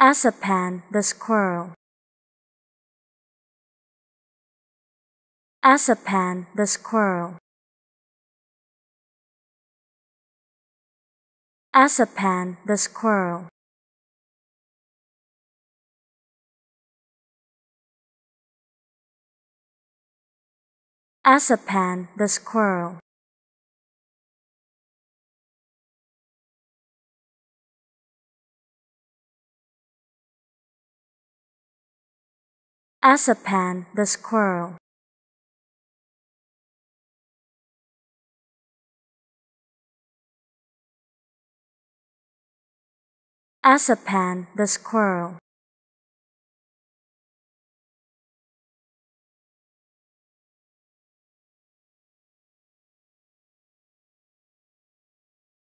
Asapan the squirrel. Asapan the squirrel. Asapan the squirrel. Asapan the squirrel. Asapan the squirrel. Asapan the squirrel.